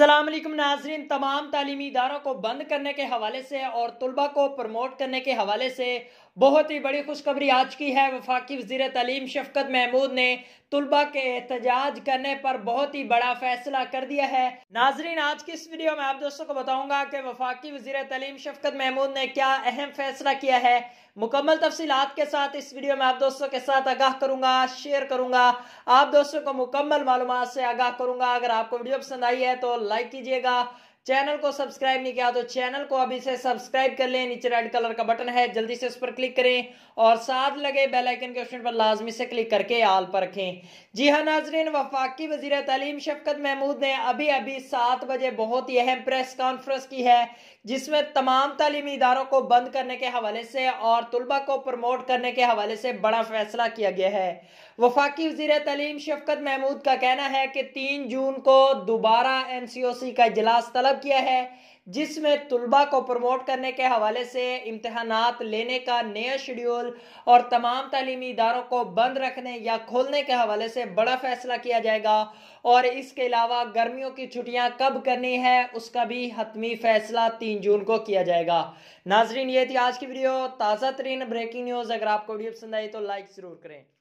असलम नाजरीन तमाम तालीमी इदारों को बंद करने के हवाले से और तलबा को प्रमोट करने के हवाले से बहुत ही बड़ी खुशखबरी आज की है वफाकी वजीर तलीम शफकत महमूद ने तलबा के एहतजाज करने पर बहुत ही बड़ा फैसला कर दिया है नाजरीन आज की इस वीडियो में आप दोस्तों को बताऊंगा कि वफाकी वजीर तलीम शफकत महमूद ने क्या अहम फैसला किया है मुकम्मल तफसीत के साथ इस वीडियो में आप दोस्तों के साथ आगाह करूंगा शेयर करूंगा आप दोस्तों को मुकम्मल मालूम से आगाह करूंगा अगर आपको वीडियो पसंद आई है तो लाइक कीजिएगा चैनल को सब्सक्राइब नहीं किया तो चैनल को अभी से सब्सक्राइब कर लें नीचे रेड कलर का बटन है जल्दी से उस पर क्लिक करें और साथ लगे बेल आइकन के ऑप्शन पर लाजमी से क्लिक करके आल पर रखें जी हाँ नाजरीन वफाकी वजीर तलीम शफकत महमूद ने अभी अभी सात बजे बहुत ही अहम प्रेस कॉन्फ्रेंस की है जिसमें तमाम तलीमी इदारों को बंद करने के हवाले से और तलबा को प्रमोट करने के हवाले से बड़ा फैसला किया गया है वफाकी वजीर तलीम शफकत महमूद का कहना है कि तीन जून को दोबारा एन सी ओ सी का इजलास तलब तलब किया है जिसमें तलबा को प्रमोट करने के हवाले से इम्तहान लेने का नया शेड्यूल और तमाम तलीमी इदारों को बंद रखने या खोलने के हवाले से बड़ा फैसला किया जाएगा और इसके अलावा गर्मियों की छुट्टियां कब करनी है उसका भी हतमी फैसला तीन जून को किया जाएगा नाजरीन ये थी आज की वीडियो ताज़ा तरीन ब्रेकिंग न्यूज़ अगर आपको वीडियो पसंद आई तो लाइक ज़रूर करें